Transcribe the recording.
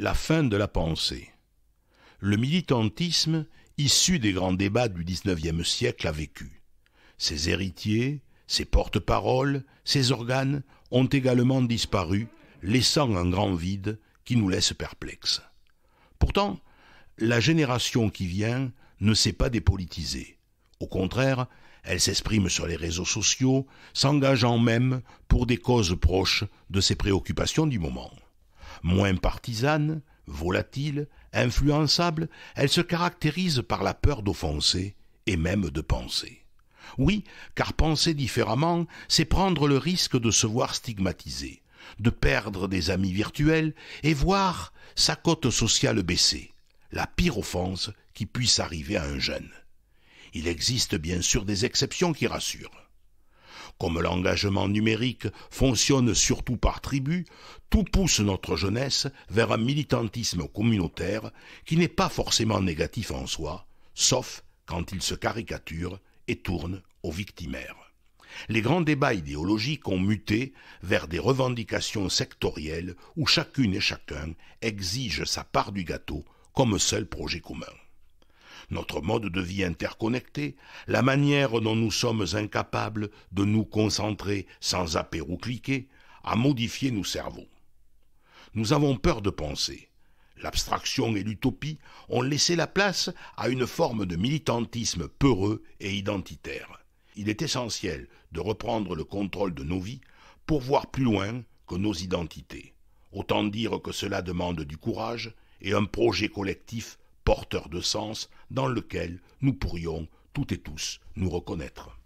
la fin de la pensée. Le militantisme, issu des grands débats du XIXe siècle, a vécu. Ses héritiers, ses porte-paroles, ses organes ont également disparu, laissant un grand vide qui nous laisse perplexes. Pourtant, la génération qui vient ne s'est pas dépolitisée. Au contraire, elle s'exprime sur les réseaux sociaux, s'engageant même pour des causes proches de ses préoccupations du moment. Moins partisane, volatile, influençable, elle se caractérise par la peur d'offenser et même de penser. Oui, car penser différemment, c'est prendre le risque de se voir stigmatisé, de perdre des amis virtuels et voir sa cote sociale baisser, la pire offense qui puisse arriver à un jeune. Il existe bien sûr des exceptions qui rassurent comme l'engagement numérique fonctionne surtout par tribu, tout pousse notre jeunesse vers un militantisme communautaire qui n'est pas forcément négatif en soi, sauf quand il se caricature et tourne au victimaires. Les grands débats idéologiques ont muté vers des revendications sectorielles où chacune et chacun exige sa part du gâteau comme seul projet commun notre mode de vie interconnecté, la manière dont nous sommes incapables de nous concentrer sans zapper ou cliquer, a modifié nos cerveaux. Nous avons peur de penser. L'abstraction et l'utopie ont laissé la place à une forme de militantisme peureux et identitaire. Il est essentiel de reprendre le contrôle de nos vies pour voir plus loin que nos identités. Autant dire que cela demande du courage et un projet collectif porteur de sens dans lequel nous pourrions toutes et tous nous reconnaître.